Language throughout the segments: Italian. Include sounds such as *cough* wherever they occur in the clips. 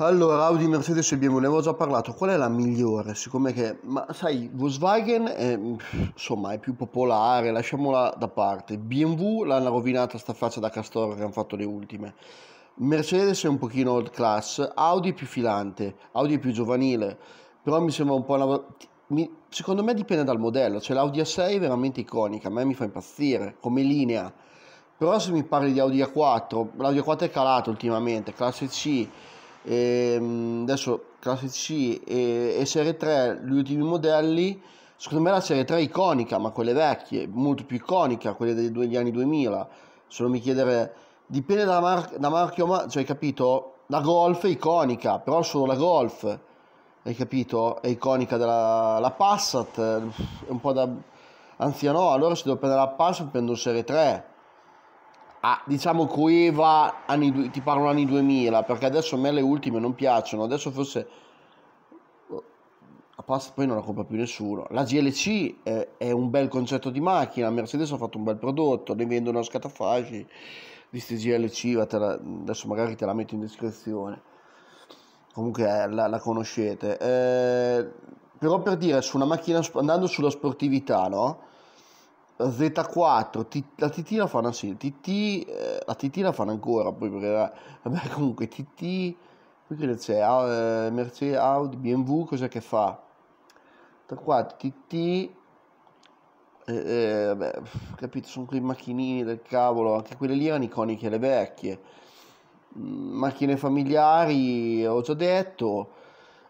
Allora, Audi, Mercedes e BMW, ne avevo già parlato, qual è la migliore? Siccome che, ma sai, Volkswagen è, insomma, è più popolare, lasciamola da parte. BMW l'hanno rovinata sta faccia da castoro che hanno fatto le ultime. Mercedes è un pochino old class, Audi è più filante, Audi è più giovanile, però mi sembra un po' una... Mi, secondo me dipende dal modello, cioè l'Audi A6 è veramente iconica, a me mi fa impazzire, come linea. Però se mi parli di Audi A4, l'Audi A4 è calato ultimamente, classe C e ehm, adesso classe C e, e serie 3 gli ultimi modelli secondo me la serie 3 è iconica ma quelle vecchie molto più iconica quelle degli anni 2000 se non mi chiedere dipende da, mar- da marchio ma- cioè hai capito la golf è iconica però solo la golf hai capito è iconica della la Passat è un po' da anzi no allora se devo prendere la Passat prendo serie 3 a, ah, diciamo coeva anni, ti parlo anni 2000 perché adesso a me le ultime non piacciono adesso forse eh, a pasta poi non la compra più nessuno la GLC è, è un bel concetto di macchina Mercedes ha fatto un bel prodotto ne vendono a scatafagi di questi GLC adesso magari te la metto in descrizione comunque eh, la, la, conoscete eh, però per dire su una macchina andando sulla sportività no? Z4, t, la TT la fanno sì, TT, eh, la TT la fanno ancora, poi perché vabbè *laughs* comunque TT, qui credo c'è uh, ah, eh, Mercedes, Audi, BMW, cos'è che fa? Z4, TT, eh, eh, vabbè, capito, sono quei macchinini del cavolo, anche quelle lì erano iconiche, le vecchie, mm, macchine familiari, ho già detto,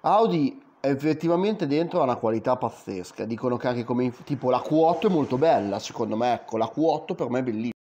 Audi effettivamente dentro ha una qualità pazzesca. Dicono che anche come tipo la Q8 è molto bella, secondo me, ecco, la Q8 per me è bellissima.